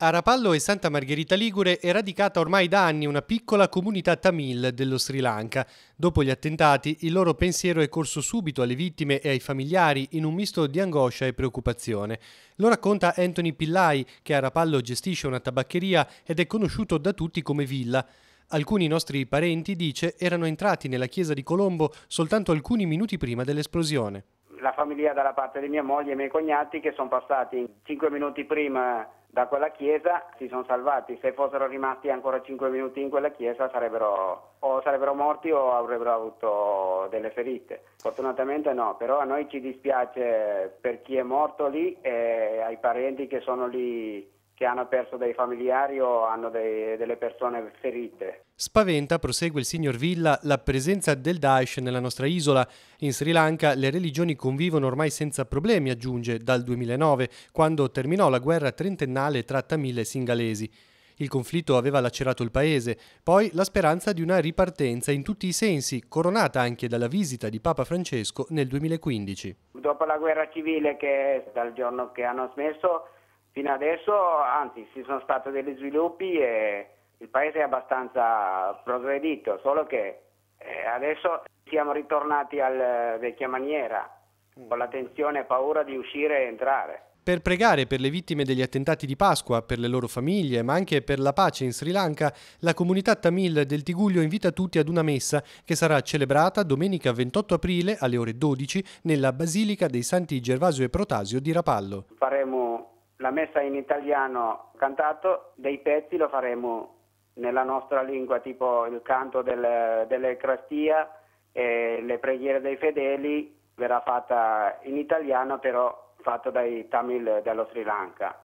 A Rapallo e Santa Margherita Ligure è radicata ormai da anni una piccola comunità tamil dello Sri Lanka. Dopo gli attentati, il loro pensiero è corso subito alle vittime e ai familiari in un misto di angoscia e preoccupazione. Lo racconta Anthony Pillai, che a Rapallo gestisce una tabaccheria ed è conosciuto da tutti come Villa. Alcuni nostri parenti, dice, erano entrati nella chiesa di Colombo soltanto alcuni minuti prima dell'esplosione. La famiglia dalla parte di mia moglie e i miei cognati che sono passati cinque minuti prima da quella chiesa si sono salvati, se fossero rimasti ancora 5 minuti in quella chiesa sarebbero o sarebbero morti o avrebbero avuto delle ferite. Fortunatamente no, però a noi ci dispiace per chi è morto lì e ai parenti che sono lì che hanno perso dei familiari o hanno dei, delle persone ferite. Spaventa, prosegue il signor Villa, la presenza del Daesh nella nostra isola. In Sri Lanka le religioni convivono ormai senza problemi, aggiunge, dal 2009, quando terminò la guerra trentennale tra tamil e singalesi. Il conflitto aveva lacerato il paese, poi la speranza di una ripartenza in tutti i sensi, coronata anche dalla visita di Papa Francesco nel 2015. Dopo la guerra civile che dal giorno che hanno smesso Fino adesso, anzi, ci sono stati degli sviluppi e il paese è abbastanza progredito, solo che eh, adesso siamo ritornati alla eh, vecchia maniera, mm. con la tensione e paura di uscire e entrare. Per pregare per le vittime degli attentati di Pasqua, per le loro famiglie, ma anche per la pace in Sri Lanka, la comunità tamil del Tiguglio invita tutti ad una messa che sarà celebrata domenica 28 aprile alle ore 12 nella Basilica dei Santi Gervasio e Protasio di Rapallo. Faremo la messa in italiano cantato, dei pezzi lo faremo nella nostra lingua, tipo il canto del, dell'Ecrastia e le preghiere dei fedeli verrà fatta in italiano però fatto dai Tamil dello Sri Lanka.